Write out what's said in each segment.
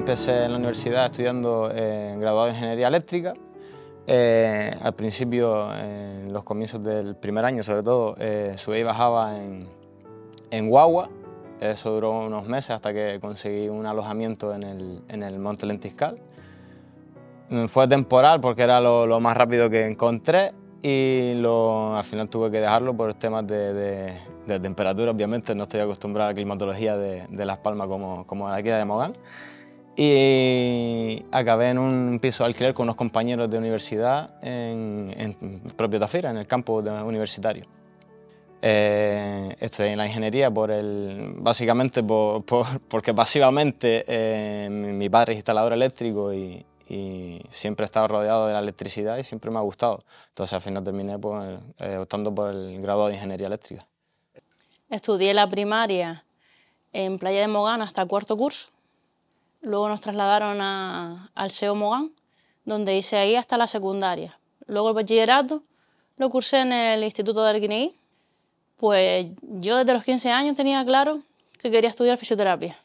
empecé en la universidad estudiando eh, graduado en Ingeniería Eléctrica. Eh, al principio, en los comienzos del primer año sobre todo, eh, subía y bajaba en, guagua. Eso duró unos meses hasta que conseguí un alojamiento en el, Monte Lentiscal. Mm, fue temporal porque era lo, más rápido que encontré y al final tuve que dejarlo por temas de, de, temperatura, obviamente no estoy acostumbrado a la climatología de, de Las Palmas como, como la de Mogán. Y acabé en un piso de alquiler con unos compañeros de universidad en, en propio Tafira, en el campo universitario. Eh, estudié en la ingeniería por el, básicamente por, porque pasivamente eh, mi padre es instalador eléctrico y, siempre he estado rodeado de la electricidad y siempre me ha gustado. Entonces al final terminé eh, optando por el grado de ingeniería eléctrica. Estudié la primaria en Playa de Mogán hasta cuarto curso Luego nos trasladaron al SEO Mogán, donde hice ahí hasta la secundaria. Luego el bachillerato lo cursé en el Instituto de Arquineguí. Pues yo desde los 15 años tenía claro que quería estudiar fisioterapia.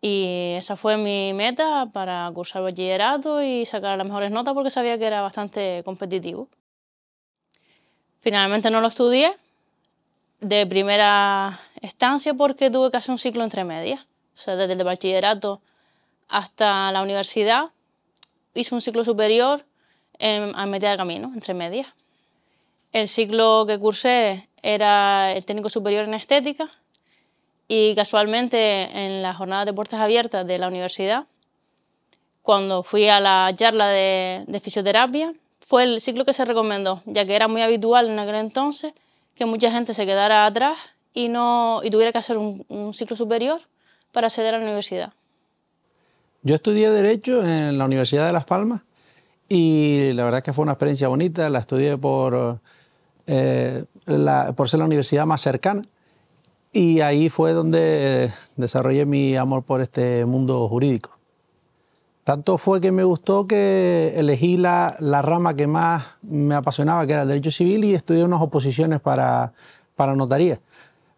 Y esa fue mi meta para cursar bachillerato y sacar las mejores notas porque sabía que era bastante competitivo. Finalmente no lo estudié de primera estancia porque tuve que hacer un ciclo entre medias o sea, desde el bachillerato hasta la universidad, hice un ciclo superior a mitad de camino, entre medias. El ciclo que cursé era el técnico superior en estética y casualmente en la jornada de puertas abiertas de la universidad, cuando fui a la charla de, fisioterapia, fue el ciclo que se recomendó, ya que era muy habitual en aquel entonces que mucha gente se quedara atrás y, no, y tuviera que hacer un ciclo superior para acceder a la universidad? Yo estudié Derecho en la Universidad de Las Palmas y la verdad que fue una experiencia bonita. La estudié por, eh, por ser la universidad más cercana y ahí fue donde eh, desarrollé mi amor por este mundo jurídico. Tanto fue que me gustó que elegí la, la, rama que más me apasionaba, que era el derecho civil, y estudié unas oposiciones para, para notaría.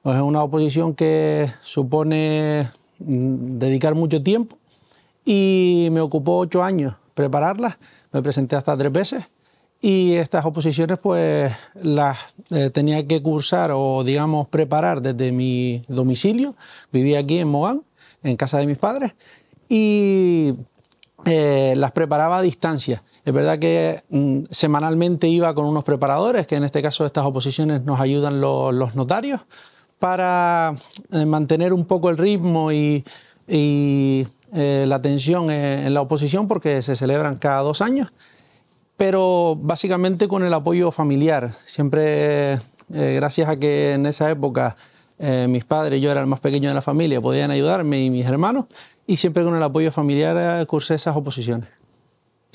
Es una oposición que supone Mm, dedicar mucho tiempo y me ocupó ocho años prepararlas. Me presenté hasta tres veces y estas oposiciones pues las eh, tenía que cursar o digamos preparar desde mi domicilio. Vivía aquí en Mogán, en casa de mis padres y eh, las preparaba a distancia. Es verdad que mm, semanalmente iba con unos preparadores, que en este caso estas oposiciones nos ayudan los notarios, para eh, mantener un poco el ritmo y, eh, la tensión en la oposición porque se celebran cada dos años, pero básicamente con el apoyo familiar. Siempre, eh, gracias a que en esa época mis padres, yo era el más pequeño de la familia, podían ayudarme y mis hermanos, y siempre con el apoyo familiar cursé esas oposiciones.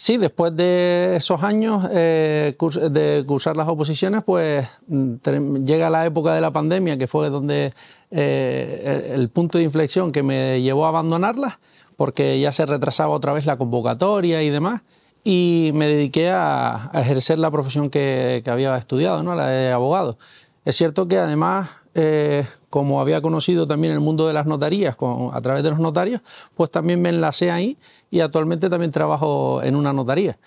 Sí, después de esos años eh, de cursar las oposiciones, pues mm, llega la época de la pandemia, que fue donde eh, el, punto de inflexión que me llevó a abandonarlas, porque ya se retrasaba otra vez la convocatoria y demás, y me dediqué a, ejercer la profesión que, había estudiado, ¿no? la de abogado. Es cierto que además, eh, como había conocido también el mundo de las notarías a través de los notarios, pues también me enlacé ahí y actualmente también trabajo en una notaría.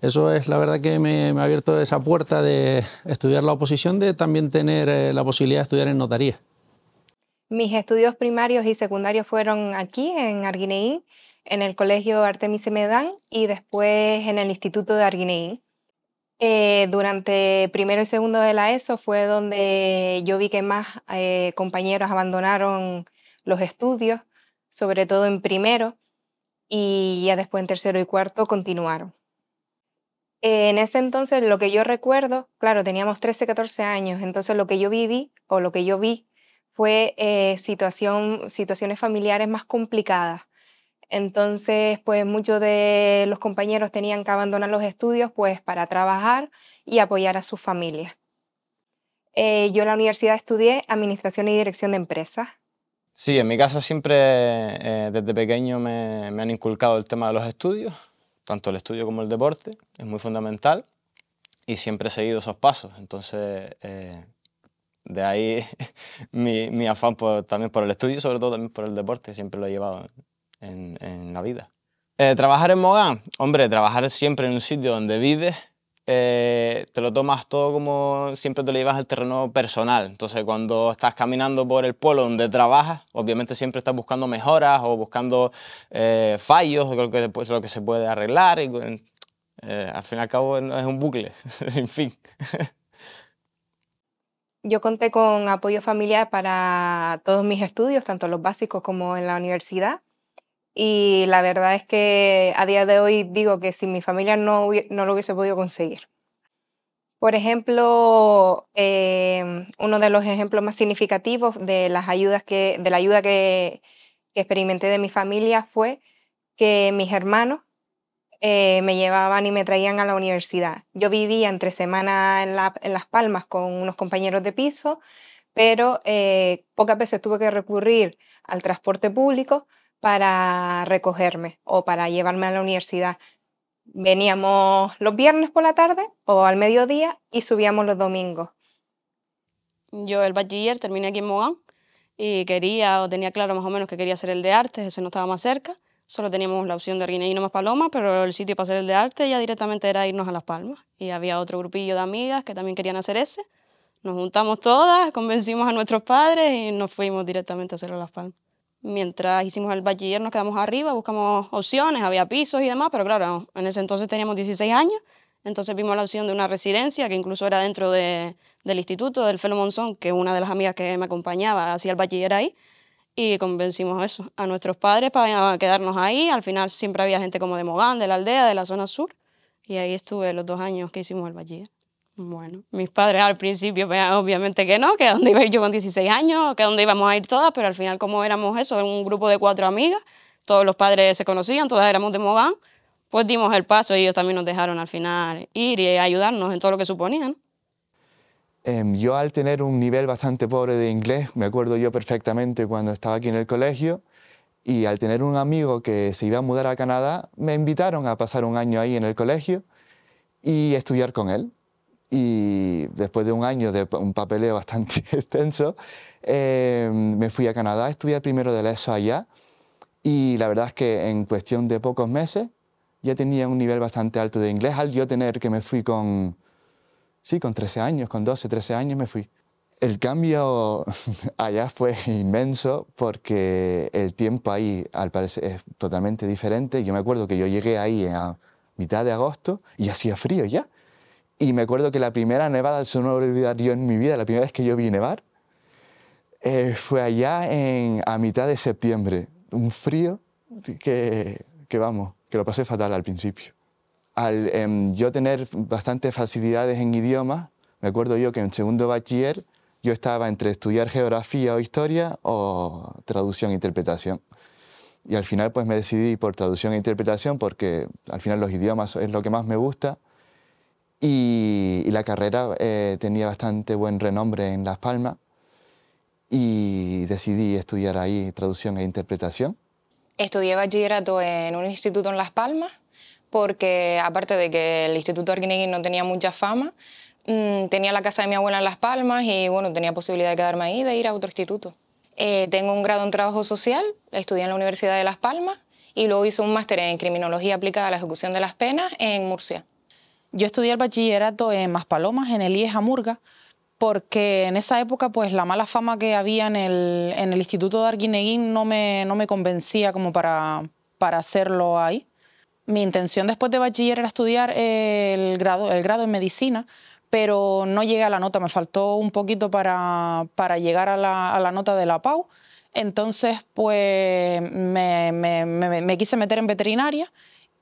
Eso es la verdad que me, ha abierto esa puerta de estudiar la oposición, de también tener eh, la posibilidad de estudiar en notaría. Mis estudios primarios y secundarios fueron aquí, en Arguineín, en el Colegio Artemis Medán y después en el Instituto de Arguineín. Eh, durante primero y segundo de la ESO fue donde yo vi que más eh, compañeros abandonaron los estudios, sobre todo en primero y ya después en tercero y cuarto continuaron. En ese entonces lo que yo recuerdo, claro, teníamos 13, 14 años, entonces lo que yo viví o lo que yo vi fue eh, situación, situaciones familiares más complicadas. Entonces, pues muchos de los compañeros tenían que abandonar los estudios pues para trabajar y apoyar a sus familias. Eh, yo en la universidad estudié Administración y Dirección de Empresas Sí, en mi casa siempre, eh, desde pequeño, me, han inculcado el tema de los estudios, tanto el estudio como el deporte, es muy fundamental y siempre he seguido esos pasos. Entonces, eh, de ahí mi, afán también por el estudio, y sobre todo también por el deporte, siempre lo he llevado en, la vida. Eh, trabajar en Mogán, hombre, trabajar siempre en un sitio donde vives eh, te lo tomas todo como siempre te lo llevas al terreno personal. Entonces, cuando estás caminando por el pueblo donde trabajas, obviamente siempre estás buscando mejoras o buscando eh, fallos, lo que, después lo que se puede arreglar. Y, eh, al fin y al cabo es un bucle, sin fin. Yo conté con apoyo familiar para todos mis estudios, tanto los básicos como en la universidad y la verdad es que a día de hoy digo que sin mi familia no, lo hubiese podido conseguir. Por ejemplo, em, uno de los ejemplos más significativos de, las ayudas que, de la ayuda que, experimenté de mi familia fue que mis hermanos eh, me llevaban y me traían a la universidad. Yo vivía entre semanas en, Las Palmas con unos compañeros de piso, pero eh, pocas veces tuve que recurrir al transporte público para recogerme o para llevarme a la universidad. Veníamos los viernes por la tarde o al mediodía y subíamos los domingos. Yo el bachiller terminé aquí en Mogán y quería o tenía claro más o menos que quería hacer el de artes, ese no estaba más cerca. Solo teníamos la opción de no más Paloma, pero el sitio para hacer el de arte ya directamente era irnos a Las Palmas. Y había otro grupillo de amigas que también querían hacer ese. Nos juntamos todas, convencimos a nuestros padres y nos fuimos directamente a hacerlo a Las Palmas mientras hicimos el bachiller nos quedamos arriba, buscamos opciones, había pisos y demás, pero claro, en ese entonces teníamos 16 años, entonces vimos la opción de una residencia que incluso era dentro del instituto del Felo Monzón, que una de las amigas que me acompañaba hacía el bachiller ahí, y convencimos eso a nuestros padres para quedarnos ahí. Al final siempre había gente como de Mogán, de la aldea, de la zona sur, y ahí estuve los dos años que hicimos el bachiller. Bueno, mis padres al principio, pues, obviamente que no, que a dónde iba yo con 16 años, que a dónde íbamos a ir todas, pero al final como éramos eso, un grupo de cuatro amigas, todos los padres se conocían, todas éramos de Mogán, pues dimos el paso y ellos también nos dejaron al final ir y ayudarnos en todo lo que suponían. Em, yo al tener un nivel bastante pobre de inglés, me acuerdo yo perfectamente cuando estaba aquí en el colegio, y al tener un amigo que se iba a mudar a Canadá, me invitaron a pasar un año ahí en el colegio y estudiar con él y después de un año de un papeleo bastante extenso, em, me fui a Canadá a estudiar primero de la ESO allá y la verdad es que en cuestión de pocos meses ya tenía un nivel bastante alto de inglés al yo tener que me fui con, sí, con 13 años, con 12, 13 años me fui. El cambio allá fue inmenso porque el tiempo ahí al parecer es totalmente diferente. Yo me acuerdo que yo llegué ahí a mitad de agosto y hacía frío ya. Y me acuerdo que la primera nevada, eso no lo yo en mi vida, la primera vez que yo vi nevar, eh, fue allá en, a mitad de septiembre. Un frío que, que, vamos, que lo pasé fatal al principio. Al em, yo tener bastantes facilidades en idiomas, me acuerdo yo que en segundo bachiller yo estaba entre estudiar geografía o historia o traducción e interpretación. Y al final pues me decidí por traducción e interpretación porque al final los idiomas es lo que más me gusta y, la carrera eh, tenía bastante buen renombre en Las Palmas y decidí estudiar ahí traducción e interpretación. Estudié bachillerato en un instituto en Las Palmas porque aparte de que el Instituto Arquinegui no tenía mucha fama, mm, tenía la casa de mi abuela en Las Palmas y bueno, tenía posibilidad de quedarme ahí, de ir a otro instituto. Eh, tengo un grado en trabajo social, estudié en la Universidad de Las Palmas y luego hice un máster en criminología aplicada a la ejecución de las penas en Murcia. Yo estudié el bachillerato en Maspalomas, en el IES Amurga, porque en esa época pues la mala fama que había en el, Instituto de Arguineguín no me, no me convencía como para, para hacerlo ahí. Mi intención después de bachiller era estudiar el grado, el grado en medicina, pero no llegué a la nota, me faltó un poquito para, para llegar a la, nota de la PAU. Entonces, pues me quise meter en veterinaria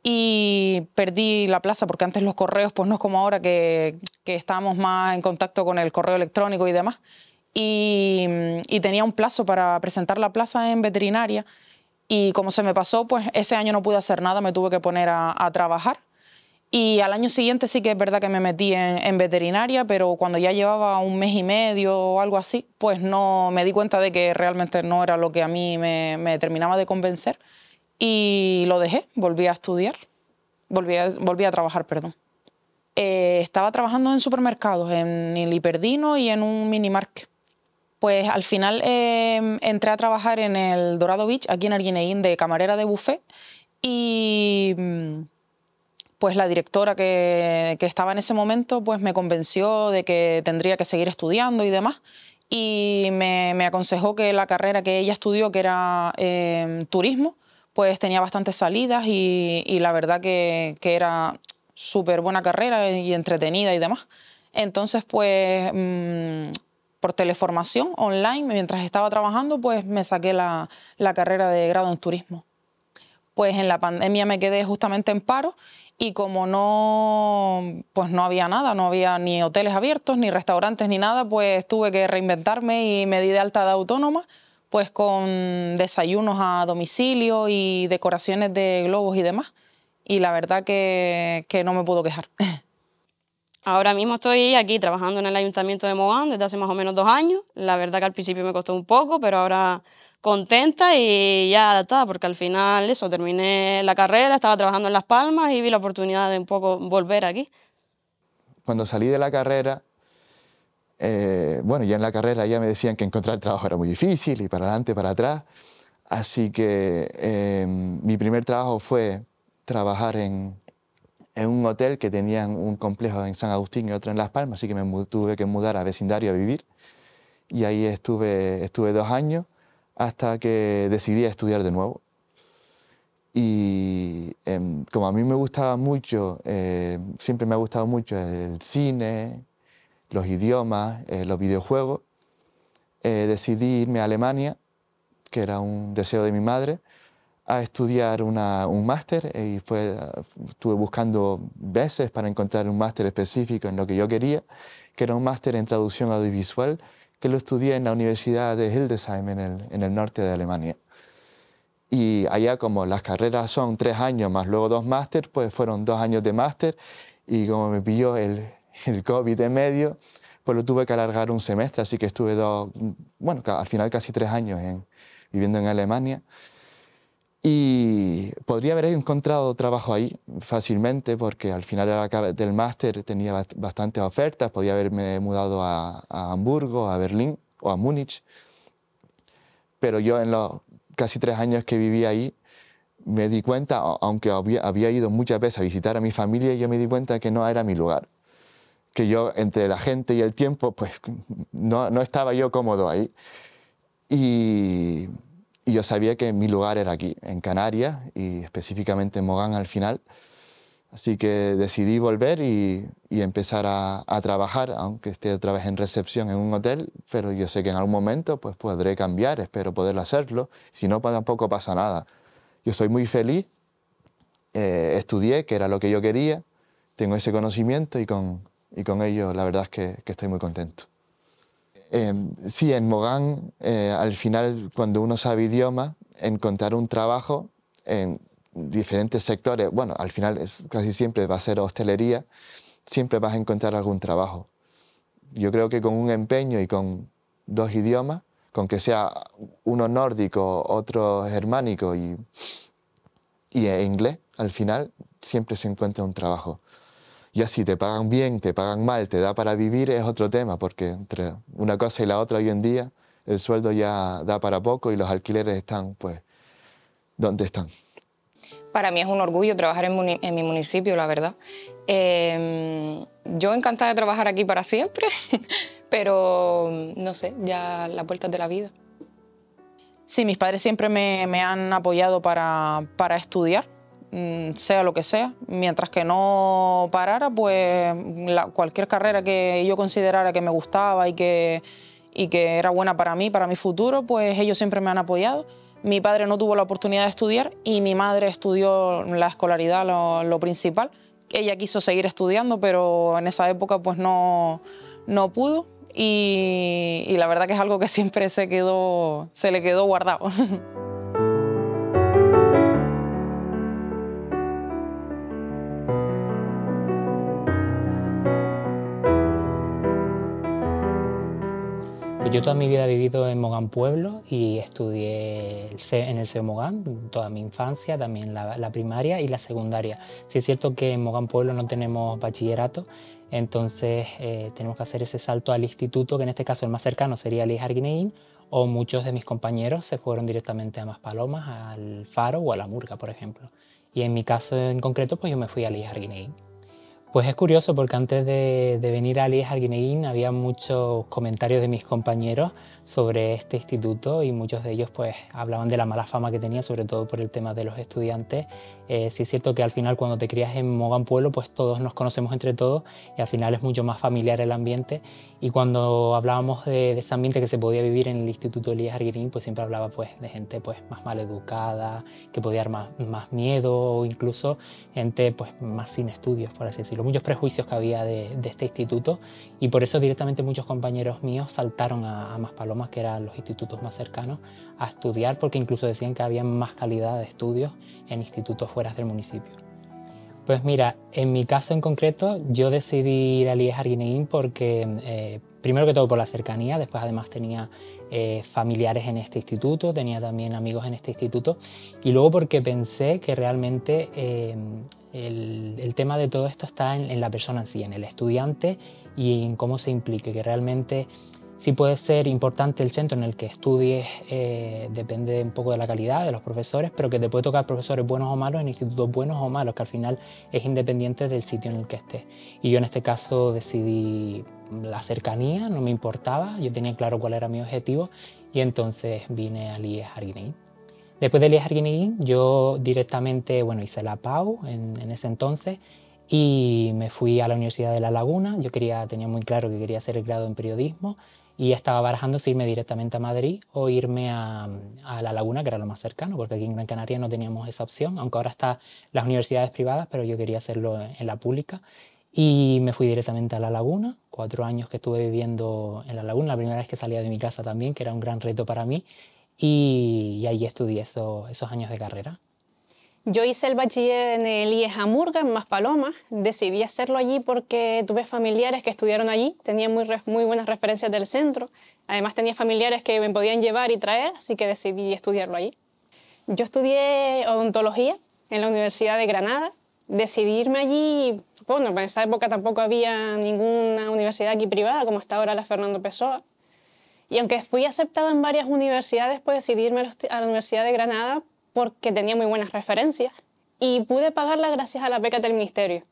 y perdí la plaza porque antes los correos, pues no es como ahora que, estábamos más en contacto con el correo electrónico y demás. Mm, y, tenía un plazo para presentar la plaza en veterinaria y como se me pasó, pues ese año no pude hacer nada, me tuve que poner a, trabajar. Y al año siguiente sí que es verdad que me metí en, veterinaria, pero cuando ya llevaba un mes y medio o algo así, pues no me di cuenta de que realmente no era lo que a mí me, me terminaba de convencer y lo dejé, volví a estudiar, volví a, a trabajar, perdón. Eh, estaba trabajando en supermercados, en el hiperdino y en un minimarket. Pues al final em, entré a trabajar en el Dorado Beach, aquí en Arguineguín, de camarera de buffet y mm, pues la directora que, que, estaba en ese momento pues me convenció de que tendría que seguir estudiando y demás y me, aconsejó que la carrera que ella estudió, que era em, turismo, pues tenía bastantes salidas y, la verdad que, era súper buena carrera y entretenida y demás. Entonces, pues mm, por teleformación online, mientras estaba trabajando, pues me saqué la, carrera de grado en turismo. Pues en la pandemia me quedé justamente en paro y como no, pues no había nada, no había ni hoteles abiertos, ni restaurantes, ni nada, pues tuve que reinventarme y me di de alta de autónoma pues con desayunos a domicilio y decoraciones de globos y demás. Y la verdad que, que no me puedo quejar. Ahora mismo estoy aquí trabajando en el Ayuntamiento de Mogán desde hace más o menos dos años. La verdad que al principio me costó un poco, pero ahora contenta y ya adaptada, porque al final eso, terminé la carrera, estaba trabajando en Las Palmas y vi la oportunidad de un poco volver aquí. Cuando salí de la carrera, eh, bueno, ya en la carrera ya me decían que encontrar trabajo era muy difícil y para adelante, para atrás. Así que em, mi primer trabajo fue trabajar en, en, un hotel que tenían un complejo en San Agustín y otro en Las Palmas, así que me tuve que mudar a vecindario a vivir. Y ahí estuve, estuve dos años hasta que decidí estudiar de nuevo. Y em, como a mí me gustaba mucho, eh, siempre me ha gustado mucho el cine, los idiomas, eh, los videojuegos, eh, decidí irme a Alemania, que era un deseo de mi madre, a estudiar un máster eh, y fue, estuve buscando veces para encontrar un máster específico en lo que yo quería, que era un máster en traducción audiovisual, que lo estudié en la Universidad de Hildesheim, en el, en el norte de Alemania. Y allá como las carreras son tres años más luego dos máster, pues fueron dos años de máster y como me pilló el, el COVID en medio, pues lo tuve que alargar un semestre, así que estuve dos, bueno, al final casi tres años en, viviendo en Alemania. Y podría haber encontrado trabajo ahí fácilmente, porque al final del máster tenía bastantes ofertas, podía haberme mudado a, Hamburgo, a Berlín o a Múnich. Pero yo en los casi tres años que viví ahí, me di cuenta, aunque había, había ido muchas veces a visitar a mi familia, yo me di cuenta que no era mi lugar que yo entre la gente y el tiempo, pues no, no estaba yo cómodo ahí. Y, yo sabía que mi lugar era aquí, en Canarias y específicamente en Mogán al final. Así que decidí volver y, empezar a, trabajar, aunque esté otra vez en recepción en un hotel, pero yo sé que en algún momento pues, podré cambiar, espero poderlo hacerlo, si no pues, tampoco pasa nada. Yo soy muy feliz, eh, estudié, que era lo que yo quería, tengo ese conocimiento y con, y con ello la verdad es que, estoy muy contento. Em, sí, en Mogán, eh, al final, cuando uno sabe idiomas, encontrar un trabajo en diferentes sectores, bueno, al final es, casi siempre va a ser hostelería, siempre vas a encontrar algún trabajo. Yo creo que con un empeño y con dos idiomas, con que sea uno nórdico, otro germánico y, y e inglés, al final siempre se encuentra un trabajo. Ya si te pagan bien, te pagan mal, te da para vivir, es otro tema, porque entre una cosa y la otra hoy en día el sueldo ya da para poco y los alquileres están, pues, ¿dónde están. Para mí es un orgullo trabajar en, mi municipio, la verdad. Em, yo encantada de trabajar aquí para siempre, pero no sé, ya puerta puerta de la vida. Sí, mis padres siempre me, me han apoyado para, para estudiar Mm, sea lo que sea, mientras que no parara, pues cualquier carrera que yo considerara que me gustaba y que, que era buena para mí, para mi futuro, pues ellos siempre me han apoyado. Mi padre no tuvo la oportunidad de estudiar y mi madre estudió la escolaridad, lo, principal. Ella quiso seguir estudiando, pero en esa época pues no, no pudo y, la verdad que es algo que siempre se, quedó, se le quedó guardado. Yo toda mi vida he vivido en Mogán Pueblo y estudié en el CEO Mogán toda mi infancia, también la, primaria y la secundaria. Si es cierto que en Mogán Pueblo no tenemos bachillerato, entonces eh, tenemos que hacer ese salto al instituto, que en este caso el más cercano sería el Guineín, o muchos de mis compañeros se fueron directamente a Maspalomas, al Faro o a la Murga, por ejemplo. Y en mi caso en concreto, pues yo me fui al Guineín. Pues es curioso porque antes de, venir a Alies Arguineguín había muchos comentarios de mis compañeros sobre este instituto y muchos de ellos pues hablaban de la mala fama que tenía, sobre todo por el tema de los estudiantes. Si eh, sí es cierto que al final cuando te crías en mogan Pueblo pues todos nos conocemos entre todos y al final es mucho más familiar el ambiente y cuando hablábamos de, ese ambiente que se podía vivir en el Instituto Elías Arguirín, pues siempre hablaba pues, de gente pues, más educada, que podía dar más, miedo, o incluso gente pues, más sin estudios, por así decirlo. Muchos prejuicios que había de, este instituto y por eso directamente muchos compañeros míos saltaron a, a, Más Palomas, que eran los institutos más cercanos, a estudiar porque incluso decían que había más calidad de estudios en institutos fuera del municipio. Pues mira, en mi caso en concreto, yo decidí ir a IES Arguineguín porque, eh, primero que todo por la cercanía, después además tenía eh, familiares en este instituto, tenía también amigos en este instituto, y luego porque pensé que realmente em, el, tema de todo esto está en, en la persona en sí, en el estudiante y en cómo se implique, que realmente Sí puede ser importante el centro en el que estudies, eh, depende un poco de la calidad de los profesores, pero que te puede tocar profesores buenos o malos en institutos buenos o malos, que al final es independiente del sitio en el que estés. Y yo en este caso decidí la cercanía, no me importaba, yo tenía claro cuál era mi objetivo y entonces vine a Lies Arguineguín. Después de Lies Arguineguín yo directamente bueno, hice la PAU en, en ese entonces y me fui a la Universidad de La Laguna. Yo quería, tenía muy claro que quería hacer el grado en periodismo y estaba barajando si irme directamente a Madrid o irme a, La Laguna, que era lo más cercano, porque aquí en Gran Canaria no teníamos esa opción, aunque ahora están las universidades privadas, pero yo quería hacerlo en la pública. Y me fui directamente a La Laguna, cuatro años que estuve viviendo en La Laguna, la primera vez que salía de mi casa también, que era un gran reto para mí, y, allí estudié esos años de carrera. Yo hice el bachiller en el IES Amurga, en Maspalomas. Decidí hacerlo allí porque tuve familiares que estudiaron allí. Tenía muy, muy buenas referencias del centro. Además tenía familiares que me podían llevar y traer, así que decidí estudiarlo allí. Yo estudié odontología en la Universidad de Granada. Decidí irme allí, bueno, en esa época tampoco había ninguna universidad aquí privada como está ahora la Fernando Pessoa. Y aunque fui aceptada en varias universidades, pues decidirme a la Universidad de Granada porque tenía muy buenas referencias y pude pagarlas gracias a la beca del ministerio.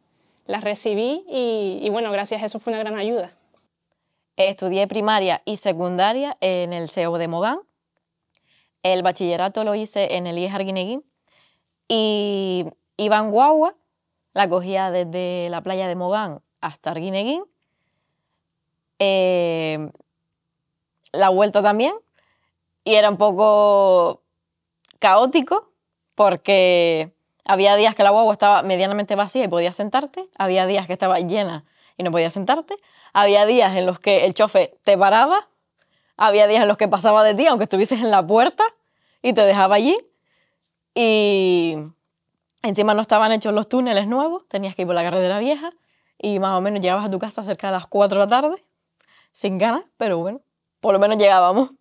La recibí y, bueno, gracias a eso fue una gran ayuda. Estudié primaria y secundaria en el CEO de Mogán. El bachillerato lo hice en el IES Arguineguín. Y iban guagua, la cogía desde la playa de Mogán hasta Arguineguín. Eh, la vuelta también. Y era un poco caótico porque había días que la guagua estaba medianamente vacía y podías sentarte, había días que estaba llena y no podías sentarte, había días en los que el chofe te paraba, había días en los que pasaba de ti aunque estuvieses en la puerta y te dejaba allí y encima no estaban hechos los túneles nuevos, tenías que ir por la carretera vieja y más o menos llegabas a tu casa cerca de las 4 de la tarde, sin ganas, pero bueno, por lo menos llegábamos.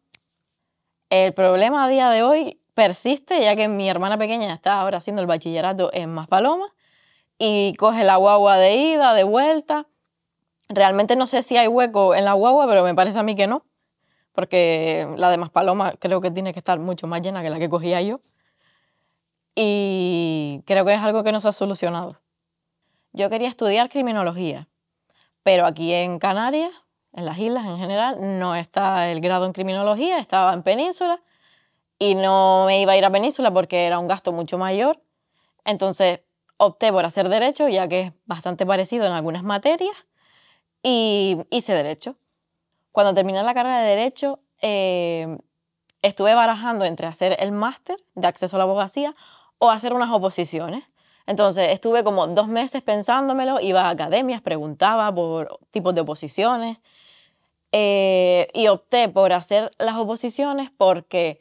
El problema a día de hoy persiste, ya que mi hermana pequeña está ahora haciendo el bachillerato en Maspaloma y coge la guagua de ida, de vuelta. Realmente no sé si hay hueco en la guagua, pero me parece a mí que no, porque la de Maspaloma creo que tiene que estar mucho más llena que la que cogía yo. Y creo que es algo que no se ha solucionado. Yo quería estudiar criminología, pero aquí en Canarias, en las islas en general, no está el grado en criminología, estaba en Península y no me iba a ir a Península porque era un gasto mucho mayor. Entonces opté por hacer Derecho, ya que es bastante parecido en algunas materias, y hice Derecho. Cuando terminé la carrera de Derecho, eh, estuve barajando entre hacer el máster de acceso a la abogacía o hacer unas oposiciones. Entonces estuve como dos meses pensándomelo, iba a academias, preguntaba por tipos de oposiciones eh, y opté por hacer las oposiciones porque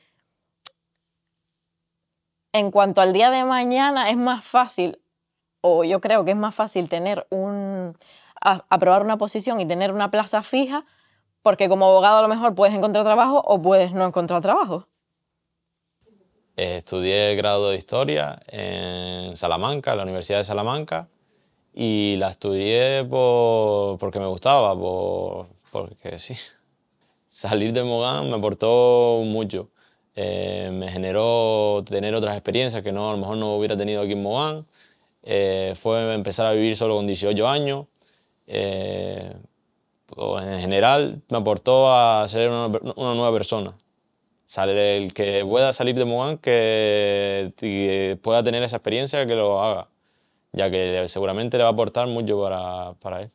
en cuanto al día de mañana, es más fácil, o yo creo que es más fácil tener un, aprobar una posición y tener una plaza fija, porque como abogado a lo mejor puedes encontrar trabajo o puedes no encontrar trabajo. Eh, estudié el grado de Historia en Salamanca, en la Universidad de Salamanca, y la estudié porque me gustaba, porque sí. Salir de Mogán me aportó mucho eh, me generó tener otras experiencias que no, a lo mejor no hubiera tenido aquí en Mogán. Eh, fue empezar a vivir solo con 18 años. Eh, en general me aportó a ser una, nueva persona. Sale el que pueda salir de Mogán, que, pueda tener esa experiencia, que lo haga, ya que seguramente le va a aportar mucho para, para él.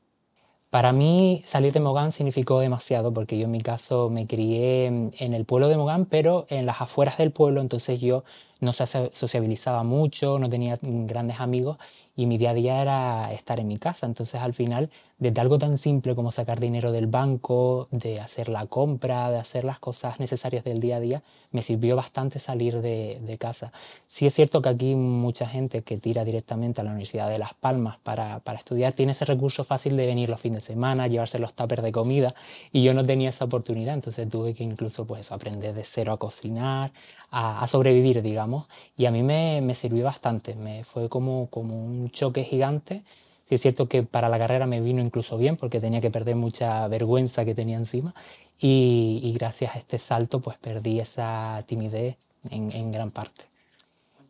Para mí salir de Mogán significó demasiado porque yo en mi caso me crié en el pueblo de Mogán, pero en las afueras del pueblo, entonces yo no se sociabilizaba mucho, no tenía grandes amigos y mi día a día era estar en mi casa. Entonces al final, desde algo tan simple como sacar dinero del banco, de hacer la compra, de hacer las cosas necesarias del día a día, me sirvió bastante salir de, casa. Sí es cierto que aquí mucha gente que tira directamente a la Universidad de Las Palmas para, estudiar tiene ese recurso fácil de venir los fines de semana, llevarse los tuppers de comida y yo no tenía esa oportunidad, entonces tuve que incluso pues aprender de cero a cocinar, a, sobrevivir, digamos. Y a mí me, me, sirvió bastante, me fue como, como un choque gigante. Sí es cierto que para la carrera me vino incluso bien porque tenía que perder mucha vergüenza que tenía encima y, gracias a este salto pues perdí esa timidez en, gran parte.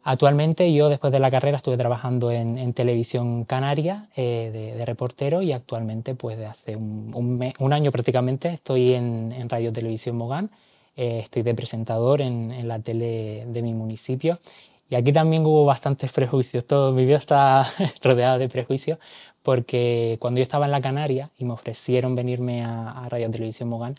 Actualmente yo después de la carrera estuve trabajando en, en Televisión Canaria eh, de, reportero y actualmente pues de hace un, año prácticamente estoy en, en Radio Televisión Mogán eh, estoy de presentador en, la tele de mi municipio. Y aquí también hubo bastantes prejuicios, todo mi vida está rodeada de prejuicios, porque cuando yo estaba en la Canaria y me ofrecieron venirme a, Radio Televisión Mogán,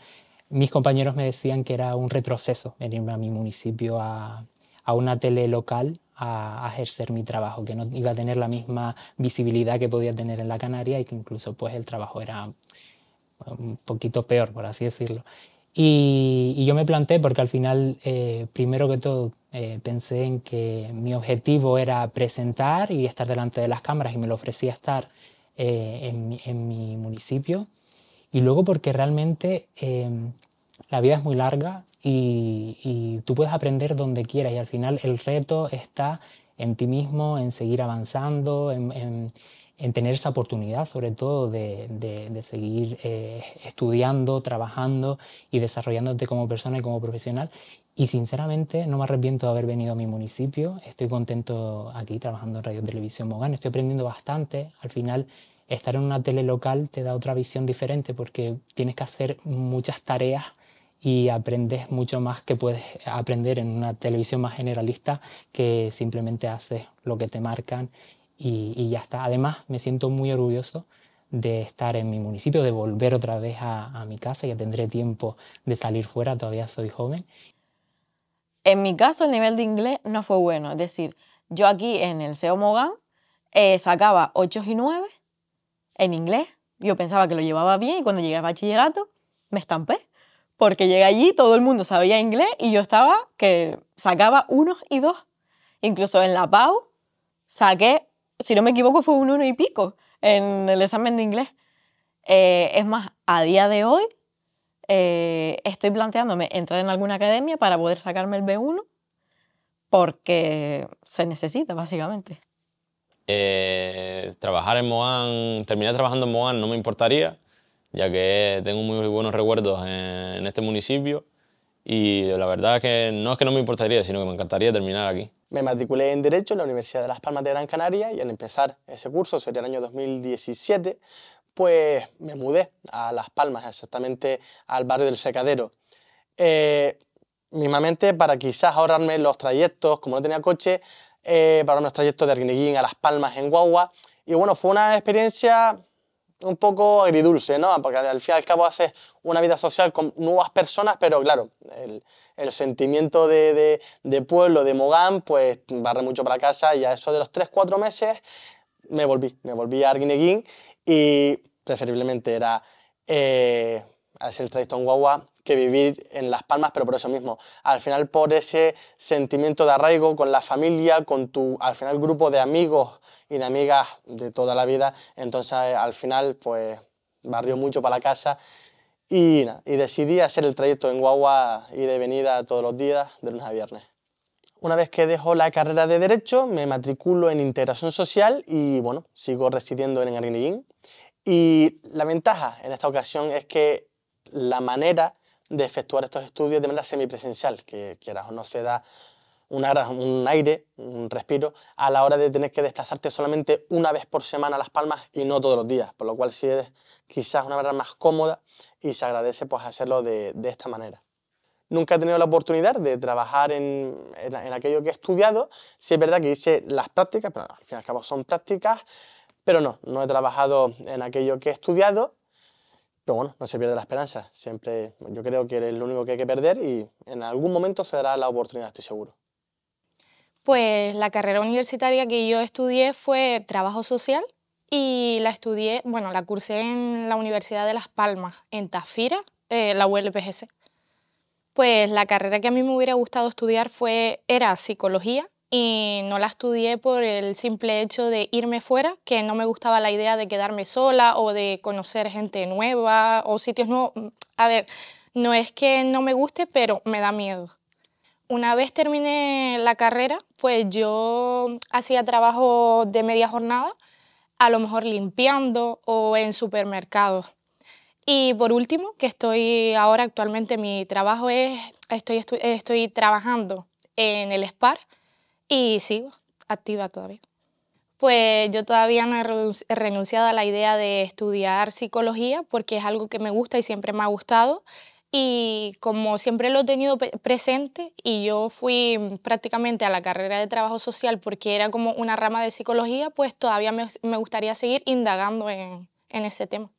mis compañeros me decían que era un retroceso venirme a mi municipio a, una tele local a, ejercer mi trabajo, que no iba a tener la misma visibilidad que podía tener en la Canaria y que incluso pues el trabajo era un poquito peor, por así decirlo. Y, yo me planté porque al final, eh, primero que todo, eh, pensé en que mi objetivo era presentar y estar delante de las cámaras y me lo ofrecía estar eh, en, mi municipio. Y luego porque realmente em, la vida es muy larga y, tú puedes aprender donde quieras y al final el reto está en ti mismo, en seguir avanzando, en, en tener esa oportunidad, sobre todo, de, seguir eh, estudiando, trabajando y desarrollándote como persona y como profesional. Y sinceramente no me arrepiento de haber venido a mi municipio. Estoy contento aquí trabajando en Radio Televisión Mogán. Estoy aprendiendo bastante. Al final, estar en una tele local te da otra visión diferente porque tienes que hacer muchas tareas y aprendes mucho más que puedes aprender en una televisión más generalista que simplemente haces lo que te marcan y, ya está. Además, me siento muy orgulloso de estar en mi municipio, de volver otra vez a, mi casa, ya tendré tiempo de salir fuera, todavía soy joven. En mi caso, el nivel de inglés no fue bueno, es decir, yo aquí en el SEO Mogán eh, sacaba 8 y 9 en inglés. Yo pensaba que lo llevaba bien y cuando llegué a bachillerato me estampé. Porque llegué allí, todo el mundo sabía inglés y yo estaba que sacaba unos y dos. Incluso en la PAU saqué si no me equivoco, fue un uno y pico en el examen de inglés. Eh, es más, a día de hoy eh, estoy planteándome entrar en alguna academia para poder sacarme el B1 porque se necesita, básicamente. Eh, trabajar en Moan, terminar trabajando en Moan no me importaría, ya que tengo muy buenos recuerdos en, este municipio y la verdad es que no es que no me importaría, sino que me encantaría terminar aquí. Me matriculé en Derecho en la Universidad de Las Palmas de Gran Canaria y al empezar ese curso, sería el año 2017, pues me mudé a Las Palmas, exactamente al barrio del Secadero. Eh, mismamente para quizás ahorrarme los trayectos, como no tenía coche, eh, para unos trayectos de Arguineguín a Las Palmas en Guagua. Y bueno, fue una experiencia un poco agridulce, ¿no? Porque al fin y al cabo haces una vida social con nuevas personas, pero claro, el, sentimiento de, de, pueblo, de Mogán, pues barre mucho para casa y a eso de los 3-4 meses me volví, me volví a Arguineguín y preferiblemente era eh, hacer el trayecto en guagua que vivir en Las Palmas, pero por eso mismo. Al final, por ese sentimiento de arraigo con la familia, con tu, al final, grupo de amigos y de amigas de toda la vida. Entonces eh, al final pues barrió mucho para la casa y, y decidí hacer el trayecto en guagua y de venida todos los días, de lunes a viernes. Una vez que dejo la carrera de Derecho, me matriculo en Integración Social y, bueno, sigo residiendo en Arguineguín. Y la ventaja en esta ocasión es que la manera de efectuar estos estudios de manera semipresencial, que quieras o no se da un, aire, un respiro, a la hora de tener que desplazarte solamente una vez por semana a Las Palmas y no todos los días, por lo cual sí es quizás una manera más cómoda y se agradece pues hacerlo de, esta manera. Nunca he tenido la oportunidad de trabajar en, aquello que he estudiado. Sí es verdad que hice las prácticas, pero al fin y al cabo son prácticas, pero no, no he trabajado en aquello que he estudiado. Pero bueno, no se pierde la esperanza. Siempre, yo creo que eres lo único que hay que perder y en algún momento se dará la oportunidad, estoy seguro. Pues la carrera universitaria que yo estudié fue trabajo social y la estudié, bueno, la cursé en la Universidad de Las Palmas, en Tafira, eh, la ULPGC. Pues la carrera que a mí me hubiera gustado estudiar fue, era psicología y no la estudié por el simple hecho de irme fuera, que no me gustaba la idea de quedarme sola o de conocer gente nueva o sitios nuevos. A ver, no es que no me guste, pero me da miedo. Una vez terminé la carrera, pues yo hacía trabajo de media jornada, a lo mejor limpiando o en supermercados. Y por último, que estoy ahora actualmente, mi trabajo es, estoy, estoy, estoy trabajando en el SPAR y sigo activa todavía. Pues yo todavía no he renunciado a la idea de estudiar psicología porque es algo que me gusta y siempre me ha gustado y como siempre lo he tenido presente y yo fui mm, prácticamente a la carrera de trabajo social porque era como una rama de psicología, pues todavía me, gustaría seguir indagando en, ese tema.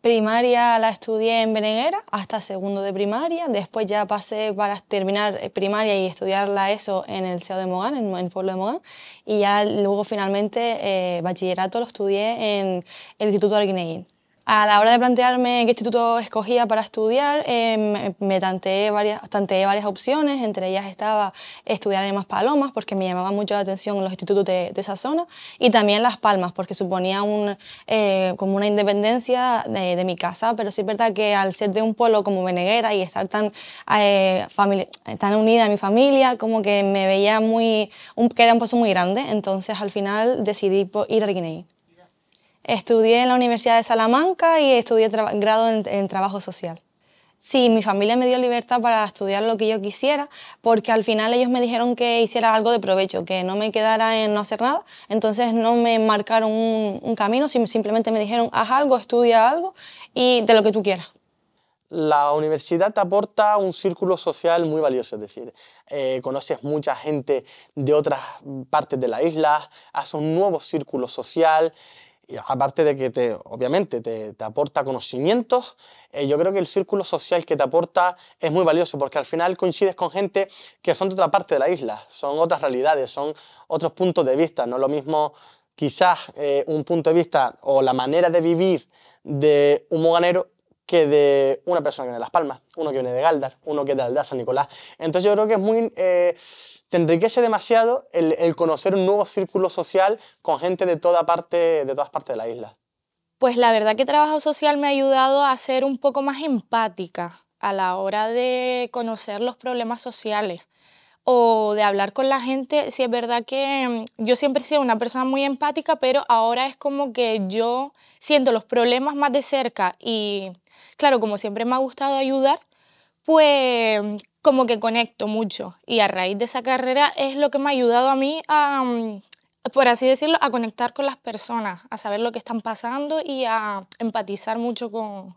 Primaria la estudié en Beneguera hasta segundo de primaria, después ya pasé para terminar eh, primaria y estudiarla ESO en el CEO de Mogán, en el pueblo de Mogán, y ya luego finalmente eh, bachillerato lo estudié en el Instituto Arguineguín. A la hora de plantearme qué instituto escogía para estudiar, eh, me tanteé varias, varias opciones, entre ellas estaba estudiar en Más Palomas, porque me llamaba mucho la atención los institutos de, esa zona, y también Las Palmas, porque suponía un, eh, como una independencia de, mi casa, pero sí es verdad que al ser de un pueblo como Veneguera y estar tan, eh, tan unida a mi familia, como que me veía muy, que era un paso muy grande, entonces al final decidí ir a Guinea. Estudié en la Universidad de Salamanca y estudié grado en, trabajo social. Sí, mi familia me dio libertad para estudiar lo que yo quisiera, porque al final ellos me dijeron que hiciera algo de provecho, que no me quedara en no hacer nada. Entonces no me marcaron un, camino, simplemente me dijeron, haz algo, estudia algo y de lo que tú quieras. La universidad te aporta un círculo social muy valioso, es decir, eh, conoces mucha gente de otras partes de la isla, haces un nuevo círculo social aparte de que te, obviamente te, aporta conocimientos, eh, yo creo que el círculo social que te aporta es muy valioso porque al final coincides con gente que son de otra parte de la isla, son otras realidades, son otros puntos de vista, no lo mismo quizás eh, un punto de vista o la manera de vivir de un moganero que de una persona que viene de Las Palmas, uno que viene de Galdar, uno que es de la San Nicolás. Entonces yo creo que es muy... Eh, te enriquece demasiado el, conocer un nuevo círculo social con gente de, toda parte, de todas partes de la isla. Pues la verdad que trabajo social me ha ayudado a ser un poco más empática a la hora de conocer los problemas sociales o de hablar con la gente. Si es verdad que mm, yo siempre he sido una persona muy empática, pero ahora es como que yo siento los problemas más de cerca y claro, como siempre me ha gustado ayudar, pues como que conecto mucho. Y a raíz de esa carrera es lo que me ha ayudado a mí a, mm, por así decirlo, a conectar con las personas, a saber lo que están pasando y a empatizar mucho con,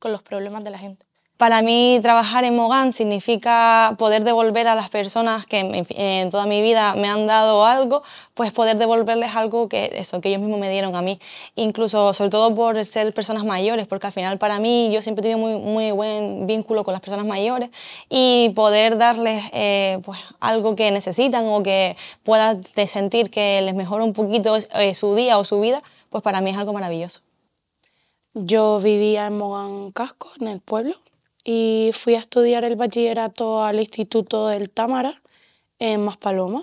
con los problemas de la gente. Para mí trabajar en Mogán significa poder devolver a las personas que en, toda mi vida me han dado algo, pues poder devolverles algo que eso que ellos mismos me dieron a mí. Incluso sobre todo por ser personas mayores, porque al final para mí yo siempre he tenido muy, buen vínculo con las personas mayores y poder darles eh, pues, algo que necesitan o que pueda sentir que les mejora un poquito eh, su día o su vida, pues para mí es algo maravilloso. Yo vivía en Mogán Casco, en el pueblo, y fui a estudiar el bachillerato al Instituto del Támara en Maspaloma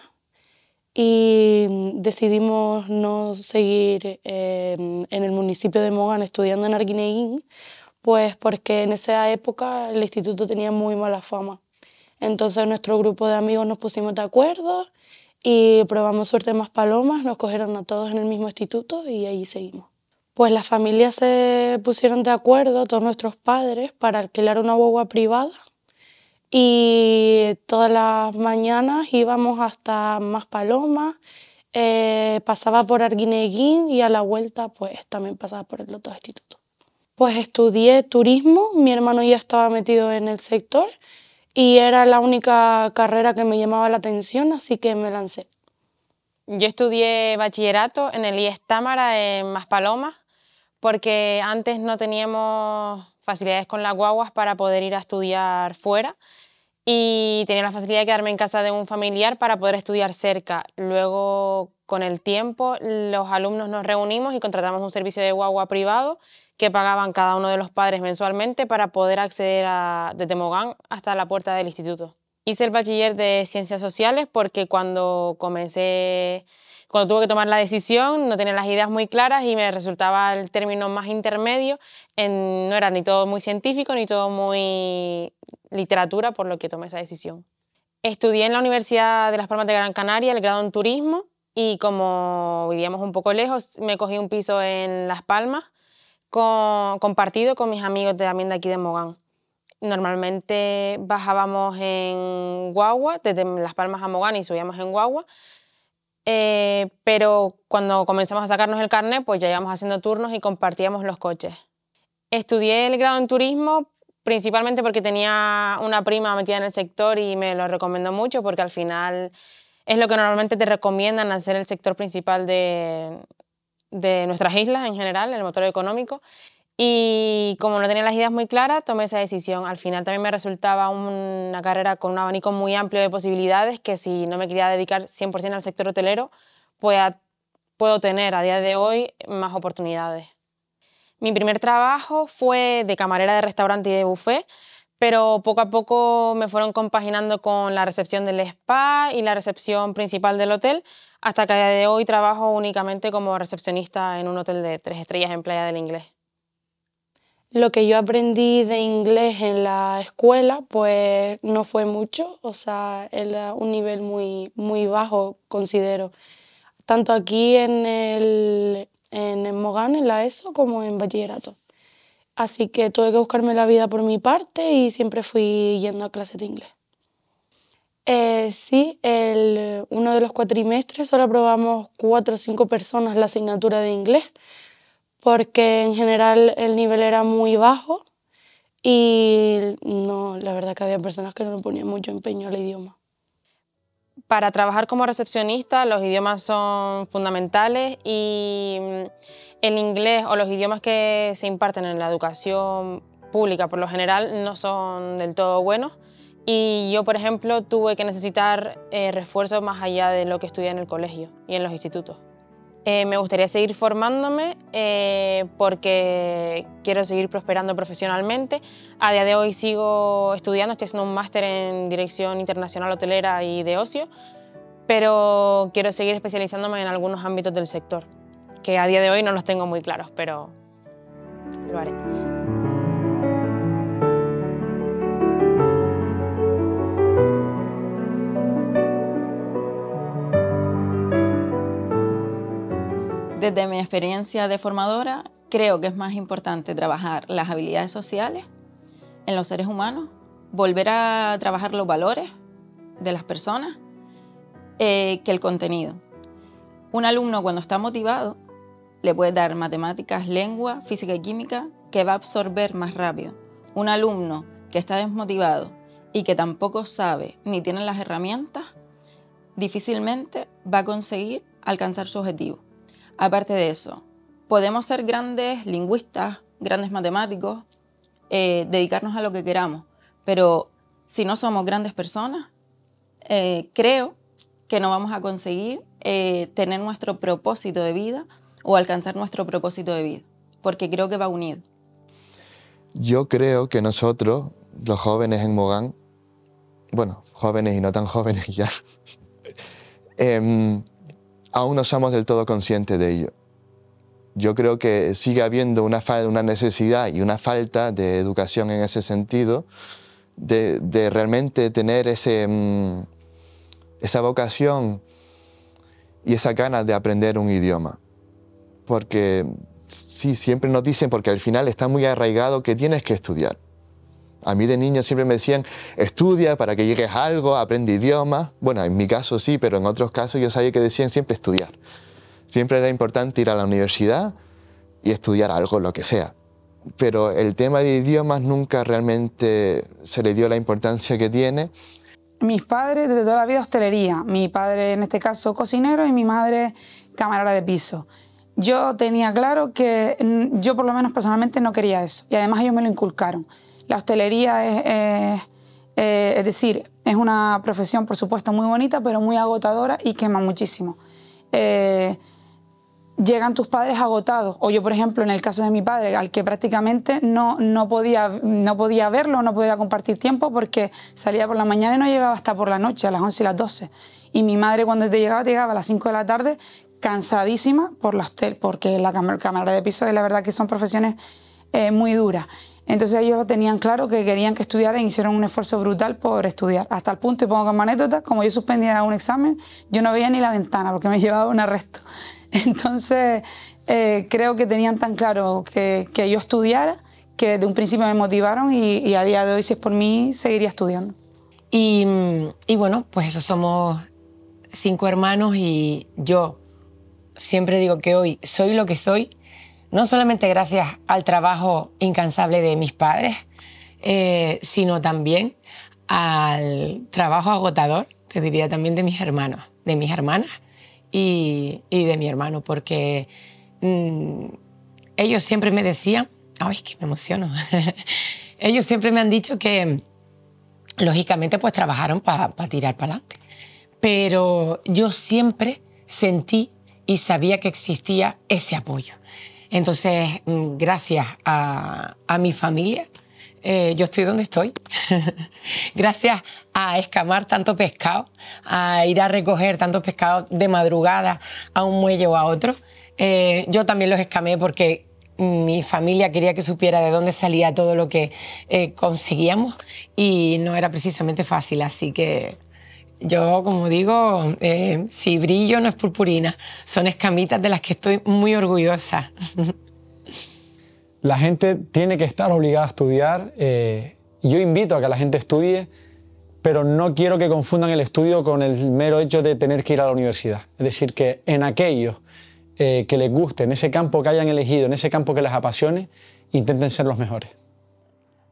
y decidimos no seguir em, en el municipio de Mogán estudiando en Arguineguín, pues porque en esa época el instituto tenía muy mala fama. Entonces nuestro grupo de amigos nos pusimos de acuerdo y probamos suerte en Maspalomas, nos cogieron a todos en el mismo instituto y ahí seguimos. Pues las familias se pusieron de acuerdo, todos nuestros padres, para alquilar una boga privada y todas las mañanas íbamos hasta Más Palomas, eh, pasaba por Arguineguín y a la vuelta pues también pasaba por el otro instituto. Pues estudié turismo, mi hermano ya estaba metido en el sector y era la única carrera que me llamaba la atención, así que me lancé. Yo estudié bachillerato en el IES Támara en Maspalomas porque antes no teníamos facilidades con las guaguas para poder ir a estudiar fuera y tenía la facilidad de quedarme en casa de un familiar para poder estudiar cerca. Luego, con el tiempo, los alumnos nos reunimos y contratamos un servicio de guagua privado que pagaban cada uno de los padres mensualmente para poder acceder a, desde Mogán hasta la puerta del instituto. Hice el bachiller de Ciencias Sociales porque cuando comencé cuando tuve que tomar la decisión no tenía las ideas muy claras y me resultaba el término más intermedio. no era ni todo muy científico ni todo muy literatura, por lo que tomé esa decisión. Estudié en la Universidad de Las Palmas de Gran Canaria el grado en turismo y como vivíamos un poco lejos, me cogí un piso en Las Palmas compartido con mis amigos también de aquí de Mogán. Normalmente bajábamos en guagua, desde Las Palmas a Mogán y subíamos en guagua, eh, pero cuando comenzamos a sacarnos el carnet, pues ya íbamos haciendo turnos y compartíamos los coches. Estudié el grado en turismo principalmente porque tenía una prima metida en el sector y me lo recomendó mucho porque al final es lo que normalmente te recomiendan hacer el sector principal de, de nuestras islas en general, el motor económico. Y como no tenía las ideas muy claras, tomé esa decisión. Al final también me resultaba una carrera con un abanico muy amplio de posibilidades que si no me quería dedicar 100% al sector hotelero, pueda puedo tener a día de hoy más oportunidades. Mi primer trabajo fue de camarera de restaurante y de buffet, pero poco a poco me fueron compaginando con la recepción del spa y la recepción principal del hotel, hasta que a día de hoy trabajo únicamente como recepcionista en un hotel de tres estrellas en Playa del Inglés. Lo que yo aprendí de inglés en la escuela, pues no fue mucho, o sea, era un nivel muy, muy bajo, considero. Tanto aquí en el, en Mogán, en la ESO, como en bachillerato. Así que tuve que buscarme la vida por mi parte y siempre fui yendo a clases de inglés. Eh, sí, el, uno de los cuatrimestres solo aprobamos cuatro o cinco personas la asignatura de inglés, porque en general el nivel era muy bajo y no, la verdad que había personas que no le ponían mucho empeño al idioma. Para trabajar como recepcionista los idiomas son fundamentales y mm, el inglés o los idiomas que se imparten en la educación pública por lo general no son del todo buenos y yo por ejemplo tuve que necesitar eh, refuerzos más allá de lo que estudié en el colegio y en los institutos. Eh, me gustaría seguir formándome eh, porque quiero seguir prosperando profesionalmente. A día de hoy sigo estudiando, estoy haciendo un máster en Dirección Internacional Hotelera y de Ocio, pero quiero seguir especializándome en algunos ámbitos del sector, que a día de hoy no los tengo muy claros, pero lo haré. Desde mi experiencia de formadora, creo que es más importante trabajar las habilidades sociales en los seres humanos, volver a trabajar los valores de las personas eh, que el contenido. Un alumno cuando está motivado le puede dar matemáticas, lengua, física y química que va a absorber más rápido. Un alumno que está desmotivado y que tampoco sabe ni tiene las herramientas, difícilmente va a conseguir alcanzar su objetivo. Aparte de eso, podemos ser grandes lingüistas, grandes matemáticos, eh, dedicarnos a lo que queramos, pero si no somos grandes personas, eh, creo que no vamos a conseguir eh, tener nuestro propósito de vida o alcanzar nuestro propósito de vida, porque creo que va unido. Yo creo que nosotros, los jóvenes en Mogán, bueno, jóvenes y no tan jóvenes ya, em, aún no somos del todo conscientes de ello. Yo creo que sigue habiendo una, una necesidad y una falta de educación en ese sentido, de, realmente tener ese, mm, esa vocación y esa ganas de aprender un idioma. Porque sí, siempre nos dicen, porque al final está muy arraigado que tienes que estudiar. A mí de niño siempre me decían, estudia para que llegues a algo, aprende idiomas. Bueno, en mi caso sí, pero en otros casos yo sabía que decían siempre estudiar. Siempre era importante ir a la universidad y estudiar algo, lo que sea. Pero el tema de idiomas nunca realmente se le dio la importancia que tiene. Mis padres desde toda la vida hostelería. Mi padre en este caso cocinero y mi madre camarera de piso. Yo tenía claro que yo por lo menos personalmente no quería eso. Y además ellos me lo inculcaron. La hostelería es, eh, es decir, es una profesión, por supuesto, muy bonita, pero muy agotadora y quema muchísimo. Eh, llegan tus padres agotados, o yo, por ejemplo, en el caso de mi padre, al que prácticamente no, no, podía, no podía verlo, no podía compartir tiempo porque salía por la mañana y no llegaba hasta por la noche, a las 11 y las 12. Y mi madre cuando te llegaba, te llegaba a las 5 de la tarde, cansadísima por la hostel, porque la cámara de piso, la verdad que son profesiones eh, muy duras. Entonces ellos lo tenían claro que querían que estudiara e hicieron un esfuerzo brutal por estudiar. Hasta el punto, y pongo como anécdota, como yo suspendiera un examen, yo no veía ni la ventana porque me llevaba un arresto. Entonces eh, creo que tenían tan claro que, yo estudiara que de un principio me motivaron y, a día de hoy, si es por mí, seguiría estudiando. Y, y bueno, pues eso somos cinco hermanos y yo siempre digo que hoy soy lo que soy no solamente gracias al trabajo incansable de mis padres, eh, sino también al trabajo agotador, te diría también de mis hermanos, de mis hermanas y, de mi hermano, porque mm, ellos siempre me decían, ay, es que me emociono, ellos siempre me han dicho que lógicamente pues trabajaron para tirar para adelante, pero yo siempre sentí y sabía que existía ese apoyo. Entonces, mm, gracias a, mi familia, eh, yo estoy donde estoy. gracias a escamar tanto pescado, a ir a recoger tanto pescado de madrugada a un muelle o a otro. Eh, yo también los escamé porque mi familia quería que supiera de dónde salía todo lo que eh, conseguíamos y no era precisamente fácil, así que yo, como digo, eh, si brillo no es purpurina, son escamitas de las que estoy muy orgullosa. La gente tiene que estar obligada a estudiar. Eh, yo invito a que la gente estudie, pero no quiero que confundan el estudio con el mero hecho de tener que ir a la universidad. Es decir, que en aquellos eh, que les guste, en ese campo que hayan elegido, en ese campo que les apasione, intenten ser los mejores.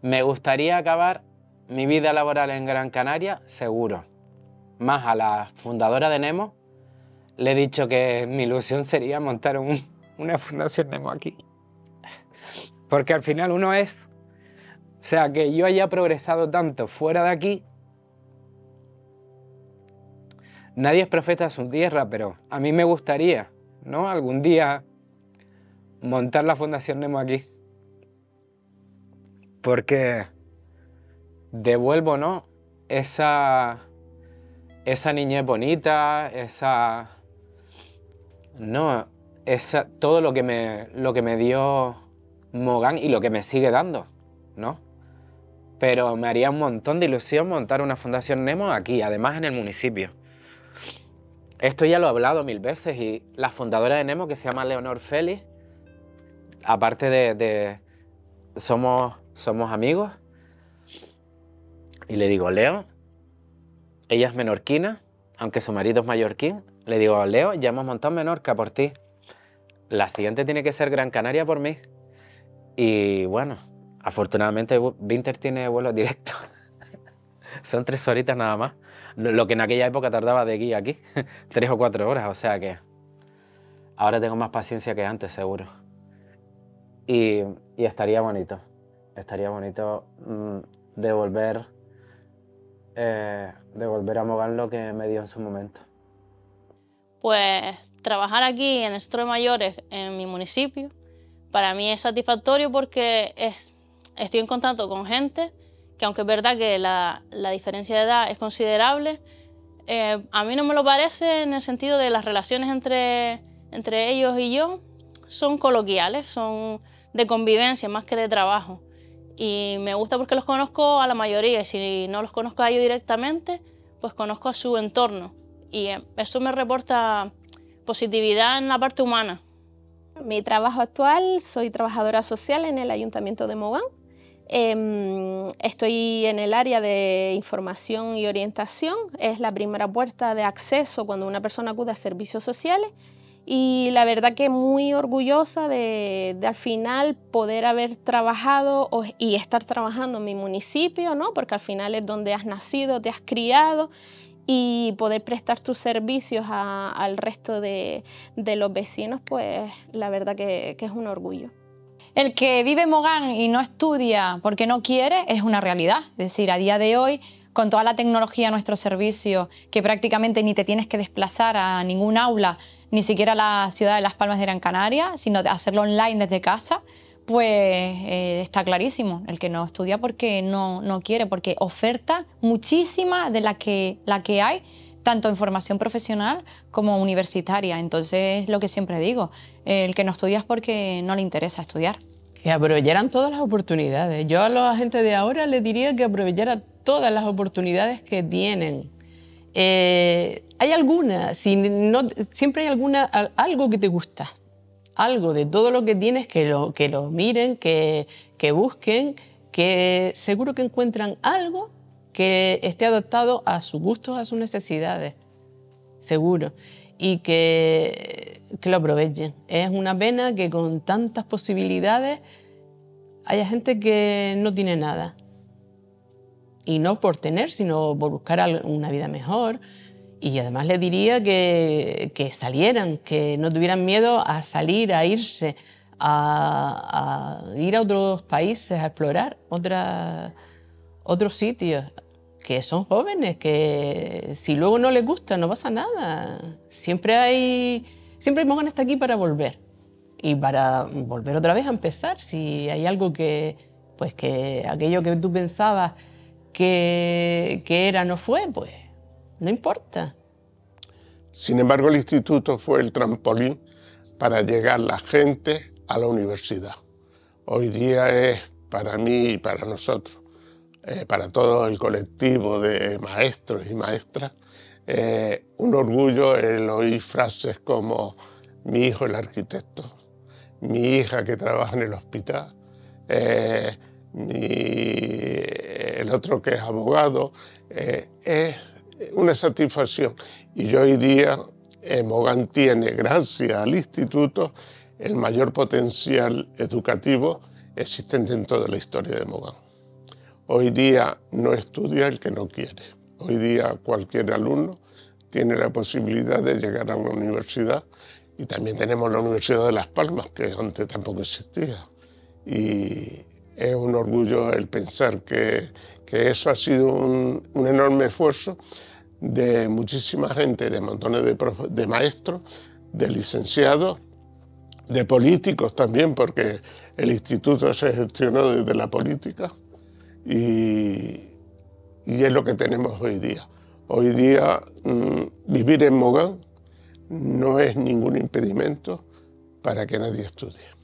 Me gustaría acabar mi vida laboral en Gran Canaria seguro más a la fundadora de Nemo, le he dicho que mi ilusión sería montar una fundación Nemo aquí. Porque al final uno es, o sea, que yo haya progresado tanto fuera de aquí, nadie es profeta de su tierra, pero a mí me gustaría, ¿no? Algún día montar la fundación Nemo aquí. Porque devuelvo, ¿no? Esa esa niñez bonita, esa... No, esa, todo lo que, me, lo que me dio Mogán y lo que me sigue dando, ¿no? Pero me haría un montón de ilusión montar una fundación Nemo aquí, además en el municipio. Esto ya lo he hablado mil veces y la fundadora de Nemo, que se llama Leonor Félix, aparte de, de somos, somos amigos, y le digo, Leo, ella es menorquina, aunque su marido es mallorquín. Le digo, Leo, ya hemos montado Menorca por ti. La siguiente tiene que ser Gran Canaria por mí. Y bueno, afortunadamente Winter tiene vuelo directo. Son tres horitas nada más. Lo que en aquella época tardaba de aquí a aquí. tres o cuatro horas, o sea que... Ahora tengo más paciencia que antes, seguro. Y, estaría bonito. Estaría bonito mm, de devolver eh, de volver a mover lo que me dio en su momento. Pues trabajar aquí en el Centro de Mayores, en mi municipio, para mí es satisfactorio porque estoy en contacto con gente que aunque es verdad que la, diferencia de edad es considerable, eh, a mí no me lo parece en el sentido de las relaciones entre ellos y yo son coloquiales, son de convivencia más que de trabajo y me gusta porque los conozco a la mayoría y si no los conozco a ellos directamente, pues conozco a su entorno y eh, eso me reporta positividad en la parte humana. Mi trabajo actual, soy trabajadora social en el Ayuntamiento de Mogán. Em, estoy en el área de información y orientación, es la primera puerta de acceso cuando una persona acude a servicios sociales y la verdad que muy orgullosa de, al final poder haber trabajado y estar trabajando en mi municipio, ¿no? porque al final es donde has nacido, te has criado y poder prestar tus servicios al resto de, los vecinos, pues la verdad que, que es un orgullo. El que vive en Mogán y no estudia porque no quiere es una realidad. Es decir, a día de hoy, con toda la tecnología a nuestro servicio, que prácticamente ni te tienes que desplazar a ningún aula, ni siquiera la ciudad de Las Palmas de Gran Canaria, sino hacerlo online desde casa, pues eh, está clarísimo. El que no estudia porque no, no quiere, porque oferta muchísima de la que, la que hay tanto en formación profesional como universitaria. Entonces, lo que siempre digo, el que no estudia es porque no le interesa estudiar. Que aprovecharan todas las oportunidades. Yo a los agentes de ahora les diría que aprovecharan todas las oportunidades que tienen eh, hay alguna, siempre hay alguna, algo que te gusta, algo de todo lo que tienes, que lo, miren, que, busquen, que seguro que encuentran algo que esté adaptado a sus gustos, a sus necesidades, seguro, y que, que lo aprovechen. Es una pena que con tantas posibilidades haya gente que no tiene nada y no por tener, sino por buscar una vida mejor. Y además le diría que, que salieran, que no tuvieran miedo a salir, a irse, a, ir a otros países, a explorar otra, otros sitios, que son jóvenes, que si luego no les gusta, no pasa nada. Siempre hay, siempre de hasta aquí para volver y para volver otra vez a empezar. Si hay algo que, pues que aquello que tú pensabas que, que era, no fue, pues, no importa. Sin embargo, el instituto fue el trampolín para llegar la gente a la universidad. Hoy día es para mí y para nosotros, eh, para todo el colectivo de maestros y maestras, eh, un orgullo el oír frases como mi hijo el arquitecto, mi hija que trabaja en el hospital, eh, mi el otro que es abogado, eh, es una satisfacción. Y hoy día eh, Mogán tiene, gracias al instituto, el mayor potencial educativo existente en toda la historia de Mogán. Hoy día no estudia el que no quiere. Hoy día cualquier alumno tiene la posibilidad de llegar a una universidad y también tenemos la Universidad de Las Palmas, que antes tampoco existía. Y, es un orgullo el pensar que, eso ha sido un, enorme esfuerzo de muchísima gente, de montones de, maestros, de licenciados, de políticos también, porque el instituto se gestionó desde la política y, es lo que tenemos hoy día. Hoy día mm, vivir en Mogán no es ningún impedimento para que nadie estudie.